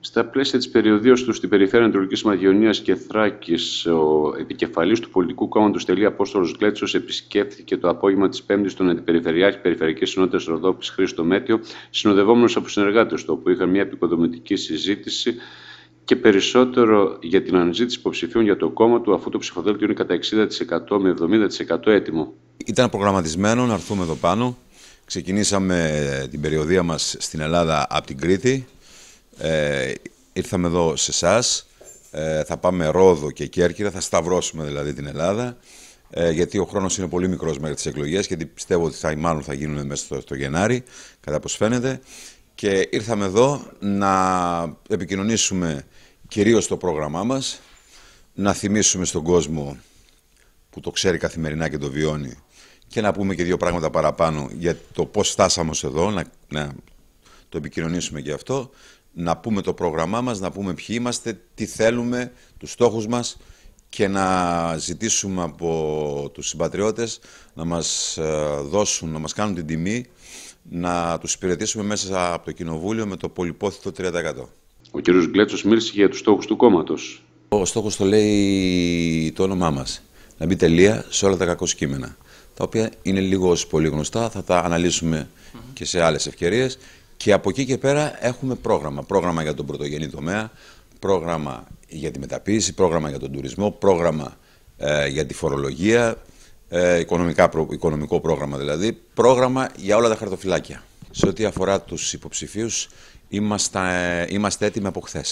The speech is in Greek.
Στα πλαίσια της περιοδίας του στην περιφέρεια Ανατολικής Μαγειονία και Θράκης, ο επικεφαλής του πολιτικού κόμματος Τελή Απόστολος Γκλέτσο επισκέφθηκε το απόγευμα της Πέμπτης τον Αντιπεριφερειάρχη Περιφερειακής Συνότητας Ροδόπης Χρήστο Μέτιο, συνοδευόμενος από συνεργάτες του, όπου είχαν μια επικοδομητική συζήτηση και περισσότερο για την αναζήτηση υποψηφίων για το κόμμα του, αφού το ψηφοδέλτιο είναι κατά 60% με 70% έτοιμο. Ήταν προγραμματισμένο να έρθουμε εδώ πάνω. Ξεκινήσαμε την περιοδία μας στην Ελλάδα από την Κρήτη, ε, ήρθαμε εδώ σε εσάς. Ε, θα πάμε Ρόδο και Κέρκυρα, θα σταυρώσουμε δηλαδή την Ελλάδα. Ε, γιατί ο χρόνος είναι πολύ μικρός μέχρι τις εκλογές, γιατί πιστεύω ότι θα, μάλλον θα γίνουν μέσα στο, στο Γενάρη, κατά πώς φαίνεται. Και ήρθαμε εδώ να επικοινωνήσουμε κυρίως το πρόγραμμά μας, να θυμίσουμε στον κόσμο που το ξέρει καθημερινά και το βιώνει και να πούμε και δύο πράγματα παραπάνω για το πώς φτάσαμε εδώ, να, να το επικοινωνήσουμε και αυτό να πούμε το πρόγραμμά μας, να πούμε ποιοι είμαστε, τι θέλουμε, τους στόχους μας και να ζητήσουμε από τους συμπατριώτες να μας ε, δώσουν, να μας κάνουν την τιμή να τους υπηρετήσουμε μέσα από το Κοινοβούλιο με το πολυπόθητο 30%. Ο κ. Γκλέτσος μίλησε για τους στόχους του κόμματος. Ο στόχος το λέει το όνομά μας. Να μπει τελεία σε όλα τα κακό κείμενα, τα οποία είναι λίγο πολύ γνωστά, θα τα αναλύσουμε και σε άλλες ευκαιρίες και από εκεί και πέρα έχουμε πρόγραμμα. Πρόγραμμα για τον πρωτογενή τομέα, πρόγραμμα για τη μεταποίηση, πρόγραμμα για τον τουρισμό, πρόγραμμα ε, για τη φορολογία, ε, οικονομικά, οικονομικό πρόγραμμα δηλαδή, πρόγραμμα για όλα τα χαρτοφυλάκια. Σε ό,τι αφορά τους υποψηφίους, είμαστε, ε, είμαστε έτοιμοι από χθες.